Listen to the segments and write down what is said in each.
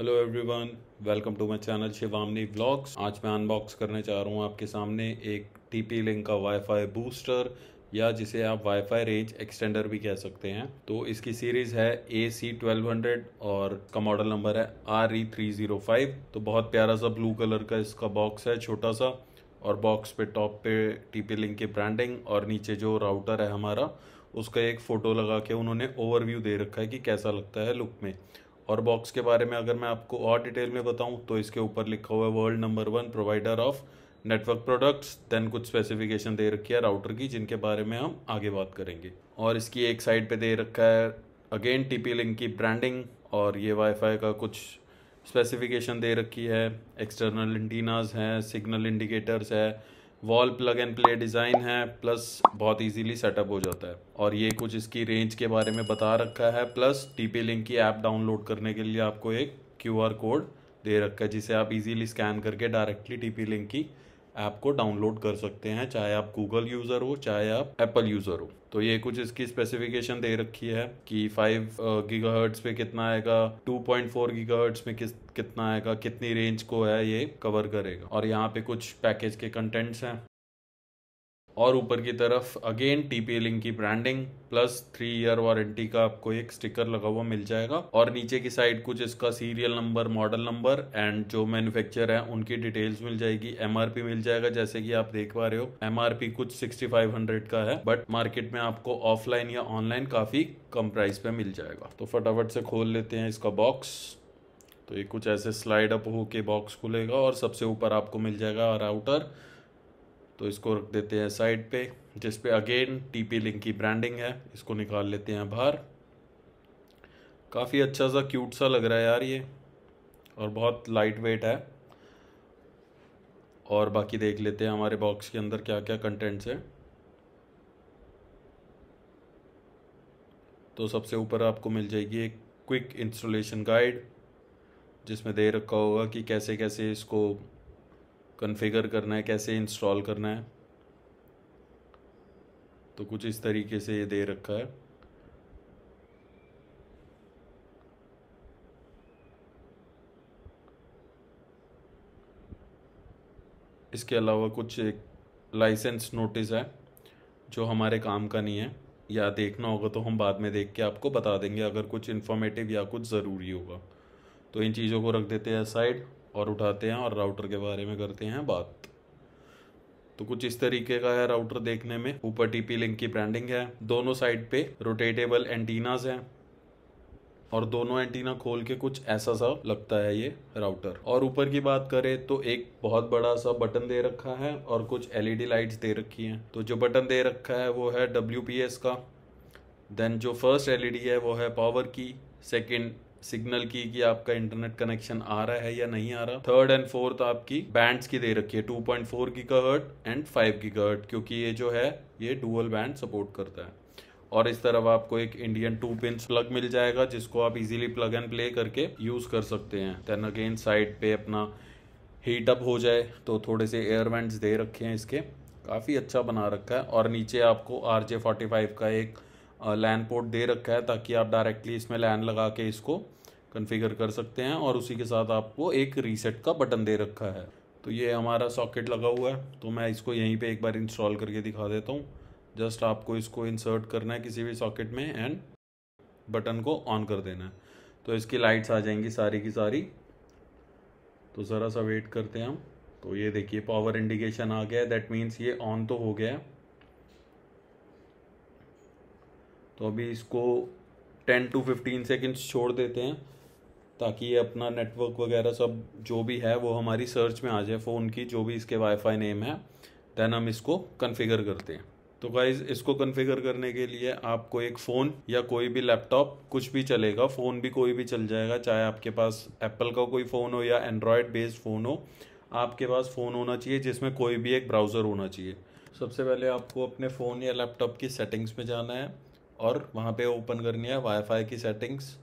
hello everyone welcome to my channel Shivamani blogs आज मैं unbox करने चाह रहा हूँ आपके सामने एक टीपी लिंक का वाईफाई बूस्टर या जिसे आप वाईफाई रेंज एक्सटेंडर भी कह सकते हैं तो इसकी सीरीज़ है ए सी ट्वेल्व हंड्रेड और का मॉडल नंबर है R E three zero five तो बहुत प्यारा सा ब्लू कलर का इसका बॉक्स है छोटा सा और बॉक्स पे टॉप पे टी पी लिंक की ब्रांडिंग और नीचे जो राउटर है हमारा उसका एक फ़ोटो लगा के उन्होंने ओवरव्यू दे रखा है कि कैसा लगता है लुक में और बॉक्स के बारे में अगर मैं आपको और डिटेल में बताऊँ तो इसके ऊपर लिखा हुआ है world number one provider of network products then कुछ स्पेसिफिकेशन दे रखी है राउटर की जिनके बारे में हम आगे बात करेंगे और इसकी एक साइड पे दे रखा है अगेन टी पी लिंक की ब्रांडिंग और ये वाईफाई का कुछ स्पेसिफिकेशन दे रखी है एक्सटर्नल इंटीनाज हैं सिग्नल इंडिकेटर्स है wall plug and play design है प्लस बहुत इजीली सेटअप हो जाता है और ये कुछ इसकी रेंज के बारे में बता रखा है प्लस टी पी लिंक की ऐप डाउनलोड करने के लिए आपको एक क्यू आर कोड दे रखा है जिसे आप इजीली स्कैन करके डायरेक्टली टी पी लिंक की ऐप को डाउनलोड कर सकते हैं चाहे आप गूगल यूज़र हो चाहे आप एप्पल यूज़र हो तो ये कुछ इसकी स्पेसिफिकेशन दे रखी है कि 5 गीगाहर्ट्स uh, पे कितना आएगा 2.4 गीगाहर्ट्स में किस कितना आएगा कितनी रेंज को है ये कवर करेगा और यहाँ पे कुछ पैकेज के कंटेंट्स हैं और ऊपर की तरफ अगेन टीपी लिंक की branding plus three year warranty का आपको एक स्टिकर लगा हुआ मिल जाएगा और नीचे की साइड कुछ इसका serial number model number and जो मैन्युफैक्चरर है उनकी डिटेल्स मिल जाएगी एमआरपी मिल जाएगा जैसे कि आप देख पा रहे हो एमआरपी कुछ 6500 का है बट मार्केट में आपको ऑफलाइन या ऑनलाइन काफी कम प्राइस पे मिल जाएगा तो फटाफट से खोल लेते हैं इसका बॉक्स तो ये कुछ ऐसे स्लाइड अप होके बॉक्स खुलेगा और सबसे ऊपर आपको मिल जाएगा राउटर तो इसको रख देते हैं साइड पे जिस पे अगेन टीपी लिंक की ब्रांडिंग है इसको निकाल लेते हैं बाहर काफ़ी अच्छा सा क्यूट सा लग रहा है यार ये और बहुत लाइट वेट है और बाकी देख लेते हैं हमारे बॉक्स के अंदर क्या क्या कंटेंट्स है तो सबसे ऊपर आपको मिल जाएगी एक क्विक इंस्टॉलेशन गाइड जिसमें दे रखा होगा कि कैसे कैसे इसको कन्फिगर करना है कैसे इंस्टॉल करना है तो कुछ इस तरीके से ये दे रखा है इसके अलावा कुछ एक लाइसेंस नोटिस है जो हमारे काम का नहीं है या देखना होगा तो हम बाद में देख के आपको बता देंगे अगर कुछ इन्फॉर्मेटिव या कुछ ज़रूरी होगा तो इन चीज़ों को रख देते हैं साइड और उठाते हैं और राउटर के बारे में करते हैं बात तो कुछ इस तरीके का है राउटर देखने में ऊपर टीपी लिंक की ब्रांडिंग है दोनों साइड पे रोटेटेबल एंटीनाज हैं और दोनों एंटीना खोल के कुछ ऐसा सा लगता है ये राउटर और ऊपर की बात करें तो एक बहुत बड़ा सा बटन दे रखा है और कुछ एलईडी लाइट्स दे रखी हैं तो जो बटन दे रखा है वो है डब्ल्यू का देन जो फर्स्ट एलईडी है वो है पावर की सेकेंड सिग्नल की कि आपका इंटरनेट कनेक्शन आ रहा है या नहीं आ रहा थर्ड एंड फोर्थ आपकी बैंड्स की दे रखी है 2.4 पॉइंट फोर एंड की गीगाहर्ट क्योंकि ये जो है ये डुअल बैंड सपोर्ट करता है और इस तरफ आपको एक इंडियन टू पिन प्लग मिल जाएगा जिसको आप इजीली प्लग एंड प्ले करके यूज कर सकते हैं देन अगेन साइड पे अपना हीट अप हो जाए तो थोड़े से एयर वेंट्स दे रखे हैं इसके काफ़ी अच्छा बना रखा है और नीचे आपको आर जे फोर्टी फाइव का एक लैन पोर्ट दे रखा है ताकि आप डायरेक्टली इसमें लैन लगा के इसको कन्फिगर कर सकते हैं और उसी के साथ आपको एक रीसेट का बटन दे रखा है तो ये हमारा सॉकेट लगा हुआ है तो मैं इसको यहीं पे एक बार इंस्टॉल करके दिखा देता हूँ जस्ट आपको इसको इंसर्ट करना है किसी भी सॉकेट में एंड बटन को ऑन कर देना है तो इसकी लाइट्स आ जाएंगी सारी की सारी तो ज़रा सा वेट करते हैं हम तो ये देखिए पावर इंडिकेशन आ गया है दैट मीन्स ये ऑन तो हो गया है तो अभी इसको टेन टू फिफ्टीन सेकेंड्स छोड़ देते हैं ताकि ये अपना नेटवर्क वगैरह सब जो भी है वो हमारी सर्च में आ जाए फ़ोन की जो भी इसके वाईफाई नेम है देन हम इसको कन्फिगर करते हैं तो गाइज इसको कन्फिगर करने के लिए आपको एक फ़ोन या कोई भी लैपटॉप कुछ भी चलेगा फ़ोन भी कोई भी चल जाएगा चाहे आपके पास एप्पल का कोई फ़ोन हो या एंड्रॉयड बेस्ड फ़ोन हो आपके पास फ़ोन होना चाहिए जिसमें कोई भी एक ब्राउज़र होना चाहिए सबसे पहले आपको अपने फ़ोन या लैपटॉप की सेटिंग्स में जाना है और वहाँ पे ओपन करनी है वाईफाई की सेटिंग्स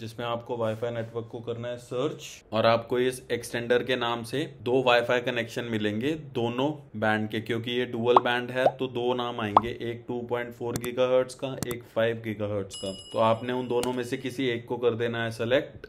जिसमें आपको वाईफाई नेटवर्क को करना है सर्च और आपको इस एक्सटेंडर के नाम से दो वाईफाई कनेक्शन मिलेंगे दोनों बैंड के क्योंकि ये डुअल बैंड है तो दो नाम आएंगे एक 2.4 गीगाहर्ट्ज़ का एक 5 गीगाहर्ट्ज़ का तो आपने उन दोनों में से किसी एक को कर देना है सेलेक्ट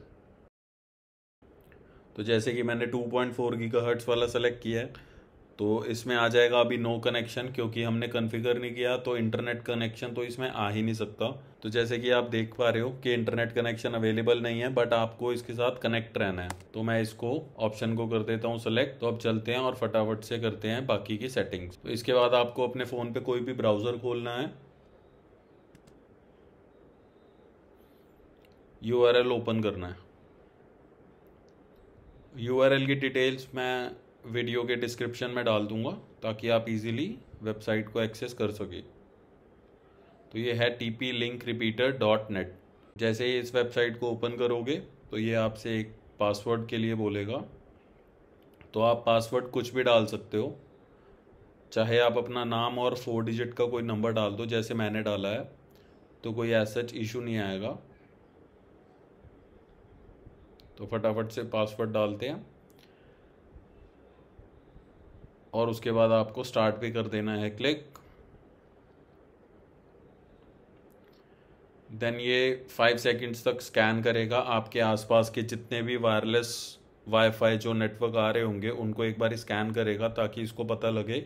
तो जैसे कि मैंने 2.4 गीगाहर्ट्ज़ वाला सेलेक्ट किया है तो इसमें आ जाएगा अभी नो कनेक्शन क्योंकि हमने कन्फिगर नहीं किया तो इंटरनेट कनेक्शन तो इसमें आ ही नहीं सकता तो जैसे कि आप देख पा रहे हो कि इंटरनेट कनेक्शन अवेलेबल नहीं है बट आपको इसके साथ कनेक्ट रहना है तो मैं इसको ऑप्शन को कर देता हूँ सेलेक्ट तो अब चलते हैं और फटाफट से करते हैं बाकी की सेटिंग्स तो इसके बाद आपको अपने फ़ोन पर कोई भी ब्राउज़र खोलना है यू ओपन करना है यू की डिटेल्स मैं वीडियो के डिस्क्रिप्शन में डाल दूंगा ताकि आप इजीली वेबसाइट को एक्सेस कर सके तो ये है T P link repeater dot net जैसे ही इस वेबसाइट को ओपन करोगे तो ये आपसे एक पासवर्ड के लिए बोलेगा तो आप पासवर्ड कुछ भी डाल सकते हो चाहे आप अपना नाम और फोर डिजिट का कोई नंबर डाल दो जैसे मैंने डाला है तो कोई ऐसा सच इशू नहीं आएगा तो फटाफट से पासवर्ड डालते हैं और उसके बाद आपको स्टार्ट पे कर देना है क्लिक देन ये फाइव सेकंड्स तक स्कैन करेगा आपके आसपास के जितने भी वायरलेस वाईफाई जो नेटवर्क आ रहे होंगे उनको एक बार स्कैन करेगा ताकि इसको पता लगे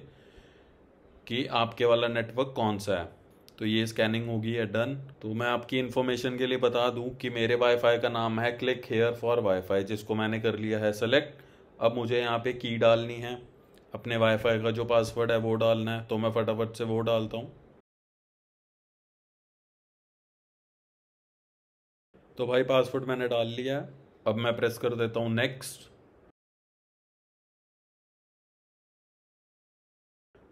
कि आपके वाला नेटवर्क कौन सा है तो ये स्कैनिंग होगी है डन तो मैं आपकी इन्फॉर्मेशन के लिए बता दूं कि मेरे वाईफाई का नाम है क्लिक हेयर फॉर वाईफाई जिसको मैंने कर लिया है सेलेक्ट अब मुझे यहाँ पे की डालनी है अपने वाईफाई का जो पासवर्ड है वो डालना है तो मैं फटाफट से वो डालता हूँ तो भाई पासवर्ड मैंने डाल लिया है अब मैं प्रेस कर देता हूँ नेक्स्ट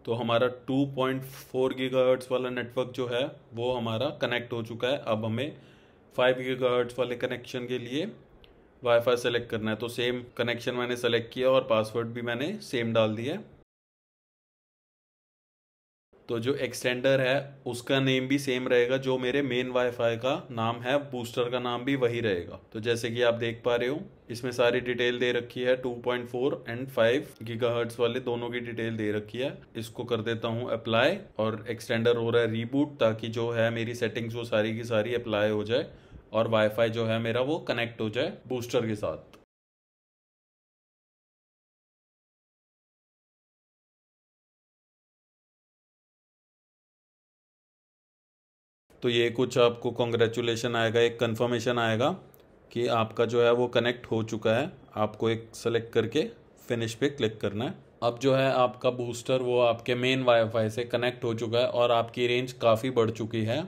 तो हमारा 2.4 पॉइंट वाला नेटवर्क जो है वो हमारा कनेक्ट हो चुका है अब हमें 5 गीगा वाले कनेक्शन के लिए वाईफाई सेलेक्ट करना है तो सेम कनेक्शन मैंने सेलेक्ट किया और पासवर्ड भी मैंने सेम डाल दिया तो जो एक्सटेंडर है उसका नेम भी सेम रहेगा जो मेरे मेन वाईफाई का नाम है बूस्टर का नाम भी वही रहेगा तो जैसे कि आप देख पा रहे हो इसमें सारी डिटेल दे रखी है 2.4 एंड 5 गीगाहर्ट्स वाले दोनों की डिटेल दे रखी है इसको कर देता हूँ अप्लाई और एक्सटेंडर हो रहा है रीबूट ताकि जो है मेरी सेटिंग्स वो सारी की सारी अप्लाई हो जाए और वाईफाई जो है मेरा वो कनेक्ट हो जाए बूस्टर के साथ तो ये कुछ आपको कॉन्ग्रेचुलेशन आएगा एक कंफर्मेशन आएगा कि आपका जो है वो कनेक्ट हो चुका है आपको एक सेलेक्ट करके फिनिश पे क्लिक करना है अब जो है आपका बूस्टर वो आपके मेन वाईफाई से कनेक्ट हो चुका है और आपकी रेंज काफ़ी बढ़ चुकी है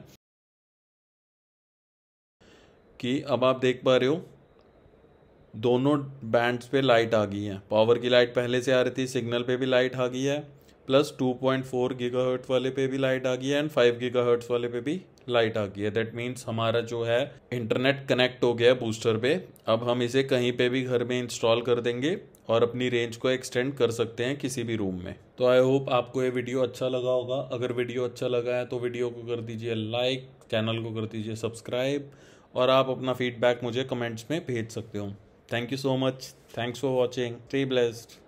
कि अब आप देख पा रहे हो दोनों बैंड्स पे लाइट आ गई है पावर की लाइट पहले से आ रही थी सिग्नल पे भी लाइट आ गई है प्लस 2.4 पॉइंट वाले पे भी लाइट आ गई है एंड 5 गीगा वाले पे भी लाइट आ गई है दैट मीन्स हमारा जो है इंटरनेट कनेक्ट हो गया है बूस्टर पे अब हम इसे कहीं पे भी घर में इंस्टॉल कर देंगे और अपनी रेंज को एक्सटेंड कर सकते हैं किसी भी रूम में तो आई होप आपको ये वीडियो अच्छा लगा होगा अगर वीडियो अच्छा लगा है तो वीडियो को कर दीजिए लाइक चैनल को कर दीजिए सब्सक्राइब और आप अपना फीडबैक मुझे कमेंट्स में भेज सकते हो thank you so much thanks for watching stay blessed